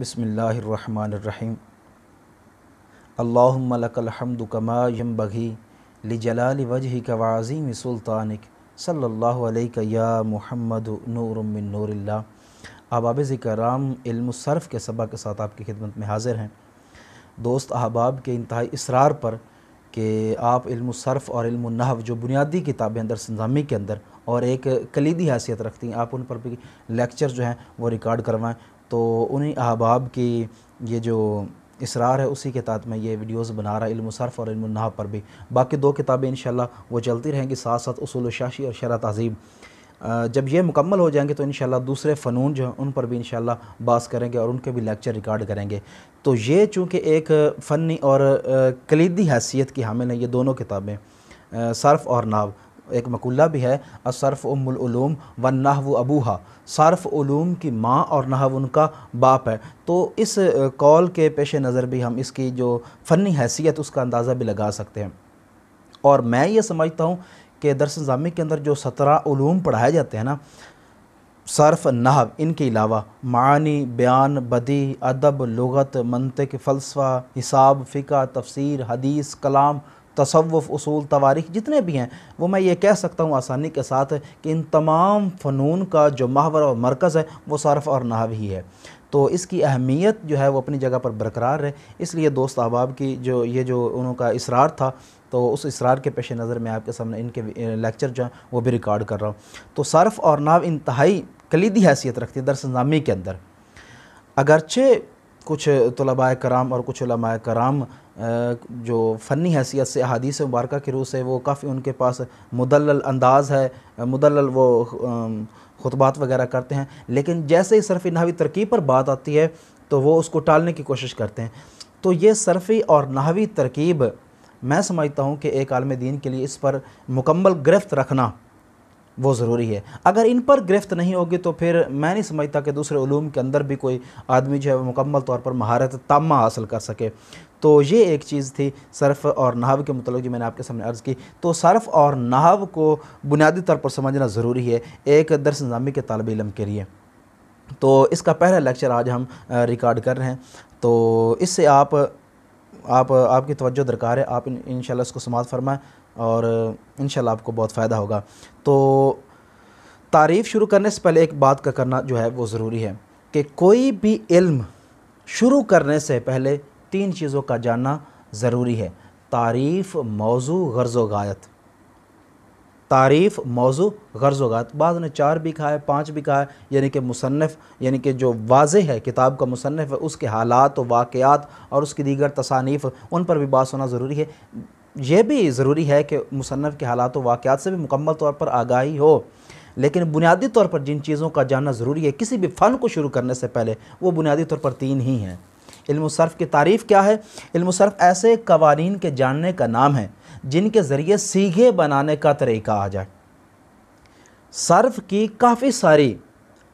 बसमीम अल्लामद कमा यम बघी लिजलाल वजह कवाज़ीम सुल्तानिक सल्ला या मोहम्मद नूरमिन नूर अहबाब कराम इल्मरफ़ के सबा के साथ आपकी खिदमत में हाज़िर हैं दोस्त अहबाब के इंतहाई इसरार पर कि आप इल्मरफ़ और इल्मनहव जो बुनियादी किताबें अंदर सन्जामी के अंदर और एक कलीदी हैसियत रखती हैं आप उन पर भी लेक्चर जो हैं वो रिकॉर्ड करवाएं तो उन्हीं अहबाब की ये जो इसरार है उसी के तहत मैं ये वीडियोस बना रहा इल्मसरफ़ और नहा पर भी बाकी दो किताबें इन वो चलती रहेंगी साथ साथ उसूल शाशी और शरा तहजीब जब ये मुकम्मल हो जाएंगे तो इन दूसरे फ़नून जो हैं उन पर भी इन बास करेंगे और उनके भी लेक्चर रिकॉर्ड करेंगे तो ये चूँकि एक फ़नी और कलीदी हैसियत की हामिल है ये दोनों किताबें सर्फ़ और नाव एक मकुल्ला भी है असरफ़ उमूम व नाहव अबूहा सरफ़ ूम की माँ और नाहव उनका बाप है तो इस कॉल के पेश नज़र भी हम इसकी जो फ़नी हैसियत उसका अंदाज़ा भी लगा सकते हैं और मैं ये समझता हूँ कि दरस नज़ामी के अंदर जो सत्रह ूम पढ़ाए जाते हैं ना सर्फ नाहव इनके अलावा मानी बयान बदी अदब लगत मनतक फ़लसफ़ा हिसाब फ़िका तफसीर हदीस कलाम तसवुफ़ उसूल तवारीख जितने भी हैं वो मैं ये कह सकता हूँ आसानी के साथ कि इन तमाम फ़नून का जो माहवर और मरकज़ है वो सरफ़ और नाव ही है तो इसकी अहमियत जो है वो अपनी जगह पर बरकरार है इसलिए दोस्त अहबाब की जो ये जो उनका इसरार था तो उस इसरार के पेश नज़र मैं आपके सामने इनके लेक्चर जो हैं वो भी रिकॉर्ड कर रहा हूँ तो सरफ़ और नाव इंतहाई कलीदी हैसियत रखती है दरसनामी के अंदर अगरचे कुछ तलबा कराम और कुछ कराम जो फ़नी हैसियत से अदीस मुबारक के रूस से वो काफ़ी उनके पास मुदल अंदाज़ है मुदल वो खुतबात वगैरह करते हैं लेकिन जैसे ही सरफ़ी नहावी तरकीब पर बात आती है तो वो उसको टालने की कोशिश करते हैं तो ये सरफ़ी और नहावी तरकीब मैं समझता हूँ कि एक आलम दीन के लिए इस पर मुकम्मल गिरफ्त रखना वो ज़रूरी है अगर इन पर गिरफ्त नहीं होगी तो फिर मैं नहीं समझता कि दूसरे ूम के अंदर भी कोई आदमी जो है वो मुकम्मल तौर पर महारत तामा हासिल कर सके तो ये एक चीज़ थी सरफ़ और नाव के मतलब जो मैंने आपके सामने अर्ज़ की तो सरफ़ और नाव को बुनियादी तौर पर समझना ज़रूरी है एक दरस नज़ामी के तलब इलम के लिए तो इसका पहला लेक्चर आज हम रिकॉर्ड कर रहे हैं तो इससे आप आप आपकी तवज्जो दरकार है आप इन उसको समाप्त फरमाएँ और इन आपको बहुत फ़ायदा होगा तो तारीफ़ शुरू करने से पहले एक बात का करना जो है वो ज़रूरी है कि कोई भी इल्म शुरू करने से पहले तीन चीज़ों का जानना ज़रूरी है तारीफ़ मौजू गर्ज़ गायत तारीफ़ मौजू गर्ज़ गायत बाद ने चार भी कहा है पाँच भी कहा है यानी कि मुसनफ़ यानी कि जो वाज है किताब का मुसनफ़ है उसके हालात वाक़ात और उसकी दीगर तसानीफ़ उन पर भी बात होना ज़रूरी है यह भी ज़रूरी है कि मुसनफ़ के हालात व वाक़ात से भी मुकम्मल तौर पर आगाही हो लेकिन बुनियादी तौर पर जिन चीज़ों का जानना ज़रूरी है किसी भी फ़न को शुरू करने से पहले वो बुनियादी तौर पर तीन ही हैं इल्मसर्फ़ की तारीफ़ क्या है इल्मसर्फ़ ऐसे कवानीन के जानने का नाम है जिनके ज़रिए सीघे बनाने का तरीका आ जाए सर्फ़ की काफ़ी सारी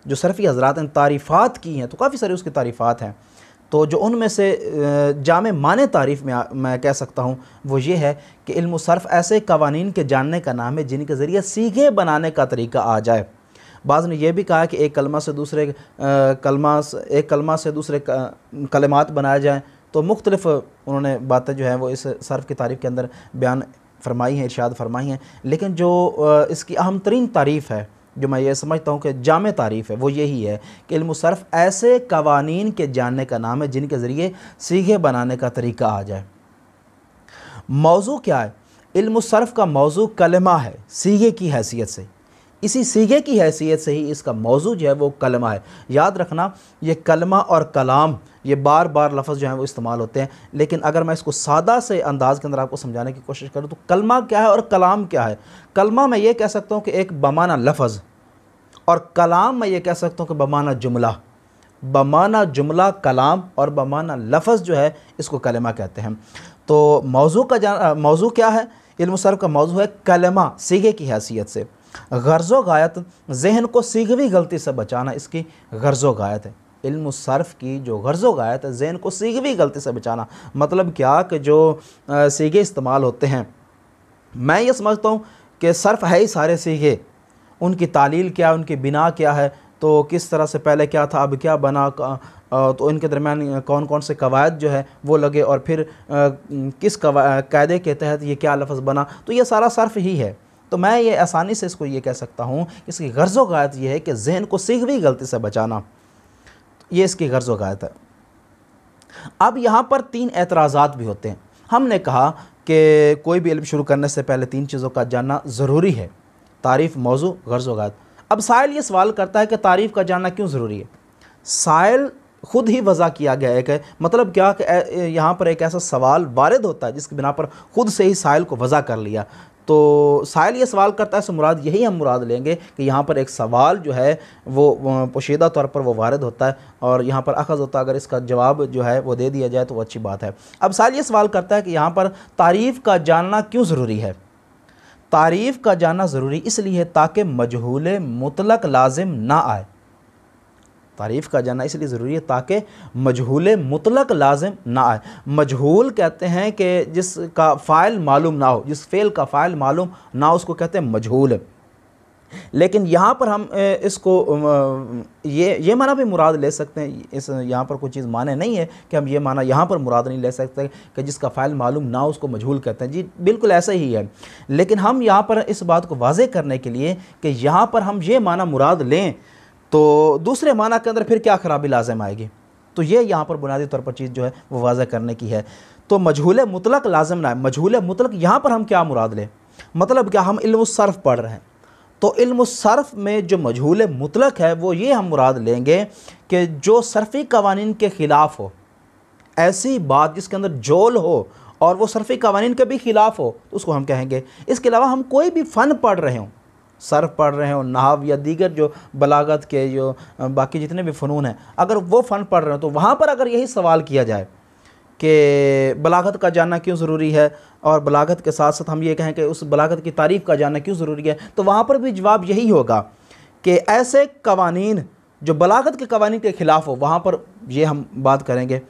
जो सरफ़ी हजरात ने तारीफ़ात की हैं तो काफ़ी सारी उसकी तारीफ़ात हैं तो जो उनमें से जाम मान तारीफ़ में आ, मैं कह सकता हूँ वो ये है कि इल्म सर्फ़ ऐसे कवानीन के जानने का नाम है जिनके ज़रिए सीखे बनाने का तरीका आ जाए बाज़ ने यह भी कहा कि एक कलमा से दूसरे आ, कलमा एक कलमा से दूसरे कलमात बनाए जाएँ तो मुख्तलफ उन्होंने बातें जो हैं वो इस सर्फ़ की तारीफ़ के अंदर बयान फरमाई हैं इर्शाद फरमाई हैं लेकिन जो इसकी अहम तरीन तारीफ़ है जो मैं ये समझता हूँ कि जाम तारीफ़ है वो यही है कि इल्मसरफ़ ऐसे कवानीन के जानने का नाम है जिनके ज़रिए सीखे बनाने का तरीका आ जाए मौजू क्या है इल्मसरफ़ का मौजू कलमा है सीगे की हैसियत से इसी सीगे की हैसियत से ही इसका मौजू जो है वो कलमा है याद रखना ये कलमा और कलाम ये बार बार लफ्ज़ जो है वो इस्तेमाल होते हैं लेकिन अगर मैं इसको सादा से अंदाज़ के अंदर आपको समझाने की कोशिश करूँ तो कलमा क्या है और कलाम क्या है कलमा मैं ये कह सकता हूँ कि एक बमाना लफ्ज़ और कलाम मैं ये कह सकता हूँ कि बमाना जुमला बमाना जुमला कलाम और बमाना लफ्ज़ जो है इसको कलमा कहते हैं तो मौजू का मौजू क्या है इल्म सर का मौजू है कलमा सीगे की हैसियत से गर्ज़ो गायत जहन को सीघवी गलती से बचाना इसकी गर्ज़ो गायत है इल्म सर्फ की जो गर्ज़ो गायत है जहन को सीघवी गलती से बचाना मतलब क्या कि जो सीघे इस्तेमाल होते हैं मैं ये समझता हूँ कि सर्फ है ही सारे सीगे उनकी तालील क्या है उनकी बिना क्या है तो किस तरह से पहले क्या था अब क्या बना तो इनके दरमियान कौन कौन से कवायद जो है वो लगे और फिर किस कायदे के तहत ये क्या लफ्ज़ बना तो ये सारा सर्फ ही है तो मैं ये आसानी से इसको ये कह सकता हूँ इसकी गर्ज़ गायत यह है कि जहन को सीख भी गलती से बचाना ये इसकी गर्ज़ गायत है अब यहाँ पर तीन एतराज़ात भी होते हैं हमने कहा कि कोई भी इलम शुरू करने से पहले तीन चीज़ों का जानना ज़रूरी है तारीफ़ मौजू गर्ज़ गायत अब साइल ये सवाल करता है कि तारीफ़ का जानना क्यों ज़रूरी है साइल खुद ही वज़ा किया गया है मतलब क्या कि यहाँ पर एक ऐसा सवाल वारद होता है जिसके बिना पर ख़ुद से ही साइल को वज़ा कर लिया तो साहिल ये सवाल करता है सो मुराद यही हम मुराद लेंगे कि यहाँ पर एक सवाल जो है वो पोशीदा तौर पर वो वारद होता है और यहाँ पर अखज़ होता है अगर इसका जवाब जो है वो दे दिया जाए तो वो अच्छी बात है अब साहिल ये सवाल करता है कि यहाँ पर तारीफ़ का जानना क्यों ज़रूरी है तारीफ़ का जानना ज़रूरी इसलिए ताकि मजहूल मुतलक लाजिम ना आए तारीफ़ का जाना इसलिए ज़रूरी है ताकि मजहूल मुतलक लाजम ना आए मजहूल कहते हैं कि जिसका फ़ाइल मालूम ना हो जिस फ़ेल का फ़ाइल मालूम ना उसको कहते हैं मजहूल लेकिन यहाँ पर हम इसको ये ये माना भी मुराद ले सकते हैं इस यहाँ पर कोई चीज़ माने नहीं है कि हम ये माना यहाँ पर मुराद नहीं ले सकते कि जिसका फ़ाइल मालूम ना उसको मजहूल कहते हैं जी बिल्कुल ऐसा ही है लेकिन हम यहाँ पर इस बात को वाज करने के लिए कि यहाँ पर हम ये माना मुराद लें तो दूसरे माना के अंदर फिर क्या खराबी लाजम आएगी तो ये यहाँ पर बुनियादी तौर पर चीज़ जो है वो वाजह करने की है तो मजहूल मुतलक लाजम ना मजहूल मुतलक यहाँ पर हम क्या मुराद लें मतलब क्या हम इल्म सर्फ पढ़ रहे हैं तो इल्म सर्फ में जो मजहूल मुतलक है वो ये हम मुराद लेंगे कि जो सर्फ़ी कवानीन के ख़िलाफ़ हो ऐसी बात जिसके अंदर जोल हो और वो सर्फ़ी कवानीन के भी ख़िलाफ़ हो तो उसको हम कहेंगे इसके अलावा हम कोई भी फ़न पढ़ रहे हों सर्फ पढ़ रहे हो नहाव या दीगर जो बलागत के जो बाकी जितने भी फ़नून हैं अगर वो फ़न पढ़ रहे हो तो वहाँ पर अगर यही सवाल किया जाए कि बलागत का जानना क्यों ज़रूरी है और बलागत के साथ साथ हम ये कहें कि उस बलागत की तारीफ़ का जानना क्यों ज़रूरी है तो वहाँ पर भी जवाब यही होगा कि ऐसे कवानी जो बलागत के कवानी के ख़िलाफ़ हो वहाँ पर ये हम बात करेंगे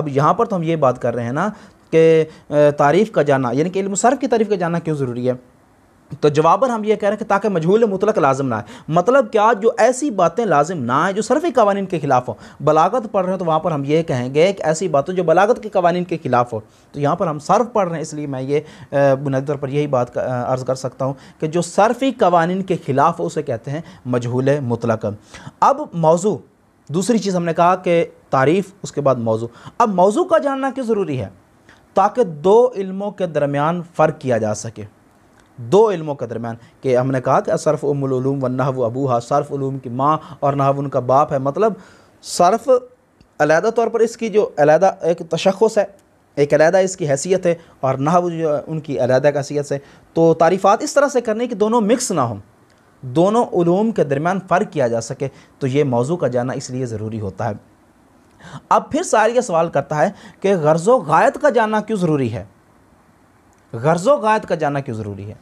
अब यहाँ पर तो हम ये बात कर रहे हैं ना कि तारीफ़ का जानना यानी कि इल्म सर्फ की तारीफ़ का जानना क्यों ज़रूरी है तो जवाबन हम ये कह रहे हैं कि ताकि मजहूल मुतलक लाजम ना आए मतलब क्या जो ऐसी बातें लाजम ना है जो सरफ़ी कवानीन के खिलाफ हो बलागत पढ़ रहे हो तो वहाँ पर हम ये कहेंगे कि ऐसी बातें जो बलागत के कवानीन के खिलाफ हो तो यहाँ पर हम सर्फ पढ़ रहे हैं इसलिए मैं ये बुनियादी तौर पर यही बात अर्ज़ कर सकता हूँ कि जो सरफ़ी कवानीन के खिलाफ हो उसे कहते हैं मजहूल मुतलक अब मौजू दूसरी चीज़ हमने कहा कि तारीफ़ उसके बाद मौजू अब मौजू का जानना क्यों ज़रूरी है ताकि दो इलमों के दरमियान फ़र्क किया जा सके दो इल्मों के दरमियान कि हमने कहा कि सरफ़ उमूम व अबू अबूहा सरफ़ उलूम की माँ और नहव उनका बाप है मतलब सरफ़ अलहदा तौर पर इसकी जो अलहदा एक तशखस है एक अलहदा इसकी हैसियत है और नहव जो उनकी अलहदा की हैसियत है तो तारीफ़ात इस तरह से करने कि दोनों मिक्स ना हों दोनों ूम के दरमियान फ़र्क किया जा सके तो ये मौजू का जाना इसलिए ज़रूरी होता है अब फिर सार सवाल करता है कि गर्ज़ गायत का जानना क्यों ज़रूरी है गर्जो गायत का जाना क्यों ज़रूरी है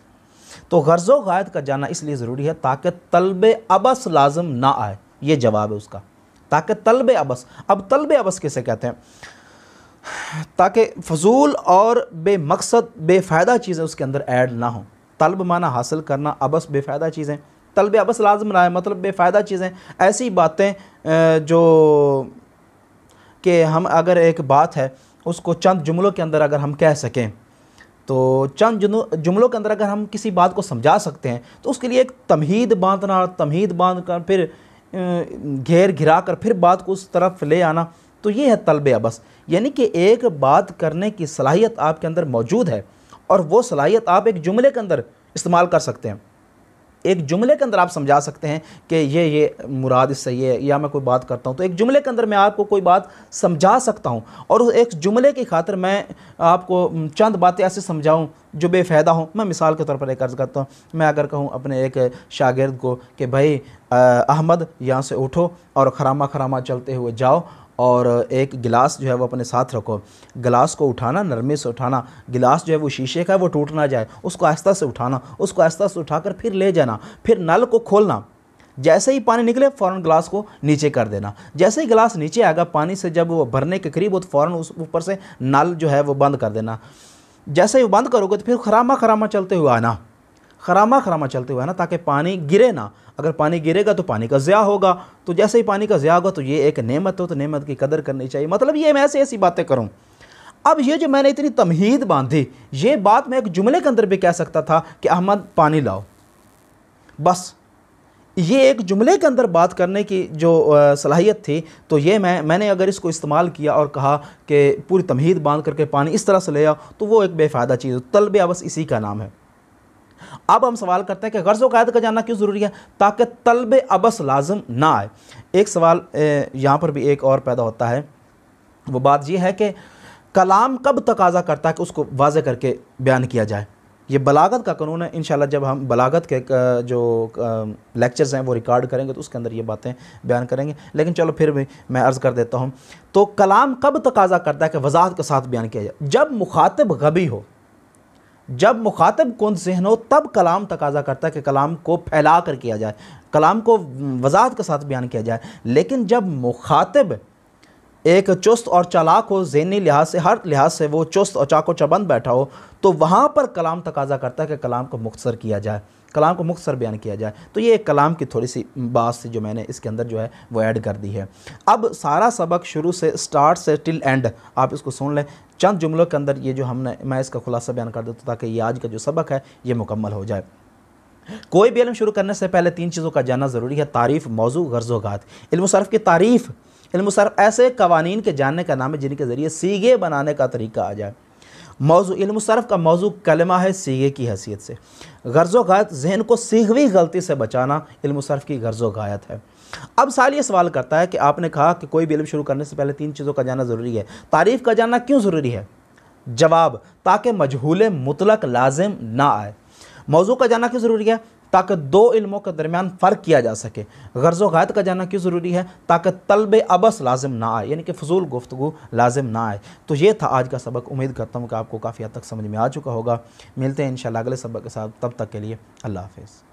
तो गर्ज़ गायत का जाना इसलिए ज़रूरी है ताकि तलब अबस लाजम ना आए ये जवाब है उसका ताकि तलब अबस अब तलब अबस किसे कहते हैं ताकि फजूल और बेमकसद बेफ़ायदा चीज़ें उसके अंदर ऐड ना हों तलब माना हासिल करना अबस बेफ़ायदा चीज़ें तलब अबस लाजम ना आए मतलब बेफ़ायदा चीज़ें ऐसी बातें जो कि हम अगर एक बात है उसको चंद जुमलों के अंदर अगर हम कह सकें तो चंद जुमलों के अंदर अगर हम किसी बात को समझा सकते हैं तो उसके लिए एक तमहीद बांधना तमहीद बांध कर फिर घेर घिरा कर फिर बात को उस तरफ ले आना तो ये है तलब बस यानी कि एक बात करने की सलाहियत आपके अंदर मौजूद है और वो सलाहियत आप एक जुमले के अंदर इस्तेमाल कर सकते हैं एक जुमले के अंदर आप समझा सकते हैं कि ये ये मुराद इससे ये या मैं कोई बात करता हूँ तो एक जुमले के अंदर मैं आपको कोई बात समझा सकता हूँ और एक जुमले की खातर मैं आपको चंद बातें ऐसे समझाऊँ जो बेफ़ायदा हों मैं मिसाल के तौर पर एक अर्ज़ करता हूँ मैं अगर कहूँ अपने एक शागिर्द को कि भाई अहमद यहाँ से उठो और खरामा खरामा चलते हुए जाओ और एक गिलास जो है वो अपने साथ रखो गिलास को उठाना नरमे से उठाना गिलास जो है वो शीशे का है वो टूट ना जाए उसको आहिस्ता से उठाना उसको आहिस्ता से उठाकर फिर ले जाना फिर नल को खोलना जैसे ही पानी निकले फ़ौरन गिलास को नीचे कर देना जैसे ही गिलास नीचे आएगा पानी से जब वो भरने के करीब हो तो फ़ौरन उस ऊपर से नल जो है वो बंद कर देना जैसे ही बंद करोगे तो फिर खरामा खरामा चलते हुए आना खरामा खरामा चलते हुए है ना ताकि पानी गिरे ना अगर पानी गिरेगा तो पानी का ज़्या होगा तो जैसे ही पानी का ज़्या होगा तो ये एक नेमत हो तो नेमत की कदर करनी चाहिए मतलब ये मैं ऐसी ऐसी बातें करूँ अब ये जो मैंने इतनी तमहीद बांधी ये बात मैं एक जुमले के अंदर भी कह सकता था कि अहमद पानी लाओ बस ये एक जुमले के अंदर बात करने की जो सलाहियत थी तो ये मैं मैंने अगर इसको इस्तेमाल किया और कहा कि पूरी तमहीद बांध करके पानी इस तरह से ले आओ तो वो एक बेफ़ायदा चीज़ तलब बस इसी का नाम है अब हम सवाल करते हैं कि गर्ज़ वायद का जानना क्यों ज़रूरी है ताकि तलब अबस लाजम ना आए एक सवाल यहाँ पर भी एक और पैदा होता है वो बात यह है कि कलाम कब तकाजा करता है कि उसको वाज करके बयान किया जाए ये बलागत का कानून है इन जब हम बलागत के जो लेक्चर्स हैं वो रिकॉर्ड करेंगे तो उसके अंदर ये बातें बयान करेंगे लेकिन चलो फिर भी मैं अर्ज़ कर देता हूँ तो कलाम कब तकाजा करता है कि वजाहत के साथ बयान किया जाए जब मुखातब गबी हो जब मुखातब कौन जहन हो तब कलाम तकाजा करता है कि कलाम को फैला कर किया जाए कलाम को वजाहत के साथ बयान किया जाए लेकिन जब मुखातब एक चुस्त और चालाक हो जहनी लिहाज से हर लिहाज से वो चुस्त और चाको चबंद बैठा हो तो वहाँ पर कलाम तकाजा करता है कि कलाम को मुख्तर किया जाए कलाम को मुख्तर बयान किया जाए तो ये एक कलाम की थोड़ी सी बात से जो मैंने इसके अंदर जो है वो ऐड कर दी है अब सारा सबक शुरू से स्टार्ट से टिल एंड आप इसको सुन लें चंद जुमलों के अंदर ये जो हमने मैं इसका खुलासा बयान कर देता ताकि ये आज का जो सबक है ये मुकम्मल हो जाए कोई भी इलम शुरू करने से पहले तीन चीज़ों का जानना ज़रूरी है तारीफ़ मौजू गर्जोगात इल्म की तारीफ़ इल्मसरफ़ ऐसे कवानीन के जानने का नाम है जिनके ज़रिए सीगे बनाने का तरीका आ जाए मौजू इल्मसरफ़ का मौजू कलमा है सीगे की हैसियत से गर्ज़ो गायत जहन को सीघवी गलती से बचाना इल्मसरफ़ की गर्ज़ो गायत है अब साल ये सवाल करता है कि आपने कहा कि कोई भी इल्म शुरू करने से पहले तीन चीज़ों का जाना ज़रूरी है तारीफ़ का जानना क्यों ज़रूरी है जवाब ताकि मजहूल मुतलक लाजिम ना आए मौजू का जानना क्यों ज़रूरी है ताकि दो इल्मों के दरमियान फ़र्क किया जा सके गर्ज़ गायद का जाना क्यों ज़रूरी है ताकि तलब अबस लाजिम ना आए यानी कि फजूल गुफ्तु लाजिम ना आए तो ये था आज का सबक उम्मीद करता हूँ कि आपको काफ़ी हद तक समझ में आ चुका होगा मिलते हैं इन अगले सबक के साथ तब तक के लिए अल्लाह हाफिज़